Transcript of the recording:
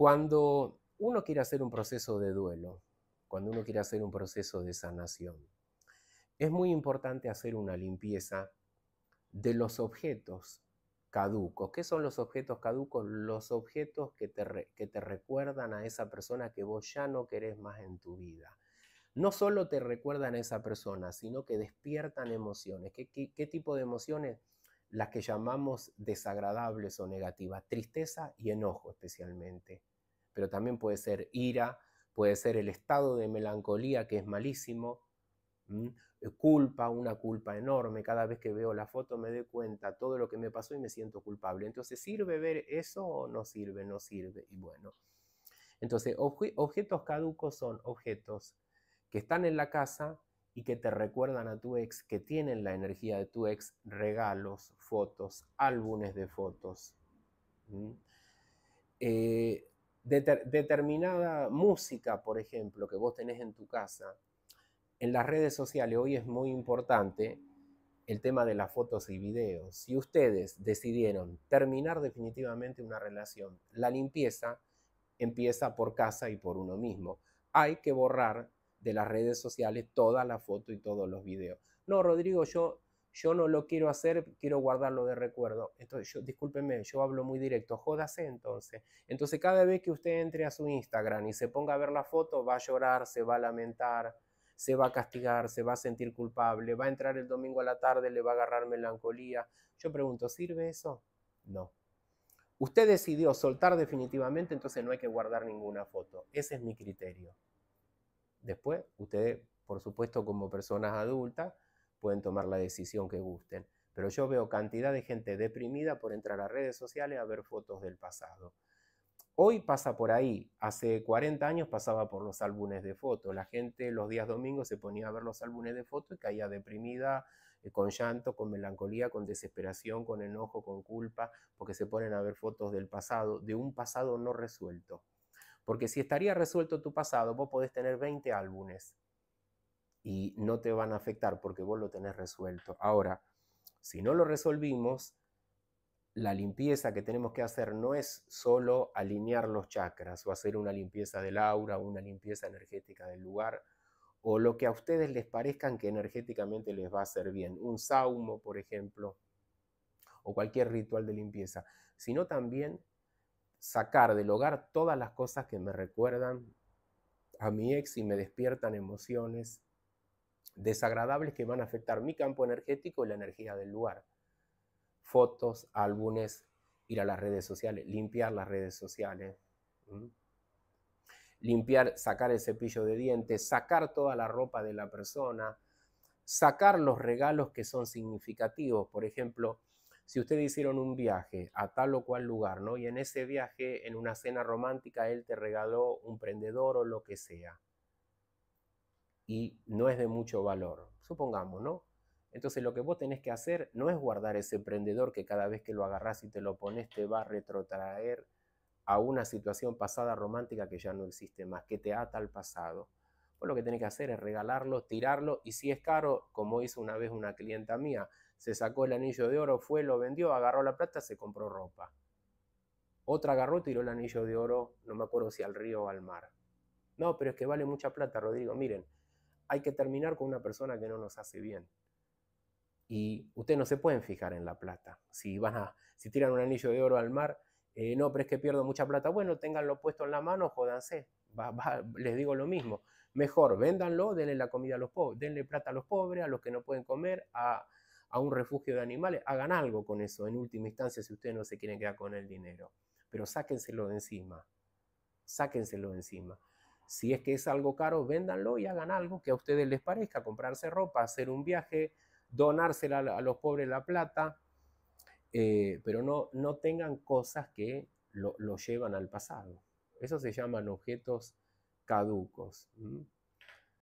Cuando uno quiere hacer un proceso de duelo, cuando uno quiere hacer un proceso de sanación, es muy importante hacer una limpieza de los objetos caducos. ¿Qué son los objetos caducos? Los objetos que te, que te recuerdan a esa persona que vos ya no querés más en tu vida. No solo te recuerdan a esa persona, sino que despiertan emociones. qué tipo de emociones? las que llamamos desagradables o negativas, tristeza y enojo especialmente, pero también puede ser ira, puede ser el estado de melancolía que es malísimo, eh, culpa, una culpa enorme, cada vez que veo la foto me doy cuenta todo lo que me pasó y me siento culpable. Entonces, ¿sirve ver eso o no sirve? No sirve. Y bueno, entonces objetos caducos son objetos que están en la casa, y que te recuerdan a tu ex, que tienen la energía de tu ex, regalos, fotos, álbumes de fotos. Eh, determinada música, por ejemplo, que vos tenés en tu casa, en las redes sociales hoy es muy importante el tema de las fotos y videos. Si ustedes decidieron terminar definitivamente una relación, la limpieza empieza por casa y por uno mismo. Hay que borrar de las redes sociales toda la foto y todos los videos. No, Rodrigo, yo, yo no lo quiero hacer, quiero guardarlo de recuerdo. Entonces, yo, discúlpenme, yo hablo muy directo, jódase entonces. Entonces, cada vez que usted entre a su Instagram y se ponga a ver la foto, va a llorar, se va a lamentar, se va a castigar, se va a sentir culpable, va a entrar el domingo a la tarde, le va a agarrar melancolía. Yo pregunto, ¿sirve eso? No. Usted decidió soltar definitivamente, entonces no hay que guardar ninguna foto. Ese es mi criterio. Después, ustedes, por supuesto, como personas adultas, pueden tomar la decisión que gusten. Pero yo veo cantidad de gente deprimida por entrar a redes sociales a ver fotos del pasado. Hoy pasa por ahí. Hace 40 años pasaba por los álbumes de fotos. La gente los días domingos se ponía a ver los álbumes de fotos y caía deprimida, eh, con llanto, con melancolía, con desesperación, con enojo, con culpa, porque se ponen a ver fotos del pasado, de un pasado no resuelto. Porque si estaría resuelto tu pasado, vos podés tener 20 álbumes y no te van a afectar porque vos lo tenés resuelto. Ahora, si no lo resolvimos, la limpieza que tenemos que hacer no es solo alinear los chakras o hacer una limpieza del aura, una limpieza energética del lugar o lo que a ustedes les parezcan que energéticamente les va a hacer bien, un saumo, por ejemplo, o cualquier ritual de limpieza, sino también sacar del hogar todas las cosas que me recuerdan a mi ex y me despiertan emociones desagradables que van a afectar mi campo energético y la energía del lugar. Fotos, álbumes, ir a las redes sociales, limpiar las redes sociales, limpiar, sacar el cepillo de dientes, sacar toda la ropa de la persona, sacar los regalos que son significativos. Por ejemplo, si ustedes hicieron un viaje a tal o cual lugar, ¿no? Y en ese viaje, en una cena romántica, él te regaló un prendedor o lo que sea. Y no es de mucho valor, supongamos, ¿no? Entonces lo que vos tenés que hacer no es guardar ese prendedor que cada vez que lo agarrás y te lo pones te va a retrotraer a una situación pasada romántica que ya no existe más, que te ata al pasado. Vos lo que tenés que hacer es regalarlo, tirarlo y si es caro, como hizo una vez una clienta mía, se sacó el anillo de oro, fue, lo vendió, agarró la plata, se compró ropa. Otra agarró, tiró el anillo de oro, no me acuerdo si al río o al mar. No, pero es que vale mucha plata, Rodrigo. Miren, hay que terminar con una persona que no nos hace bien. Y ustedes no se pueden fijar en la plata. Si, si tiran un anillo de oro al mar, eh, no, pero es que pierdo mucha plata. Bueno, tenganlo puesto en la mano, jódanse. les digo lo mismo. Mejor, véndanlo, denle la comida a los pobres, denle plata a los pobres, a los que no pueden comer, a, a un refugio de animales. Hagan algo con eso, en última instancia, si ustedes no se quieren quedar con el dinero. Pero sáquenselo de encima. Sáquenselo de encima. Si es que es algo caro, véndanlo y hagan algo que a ustedes les parezca. Comprarse ropa, hacer un viaje, donársela a los pobres la plata eh, pero no, no tengan cosas que lo, llevan al pasado. Eso se llaman objetos caducos.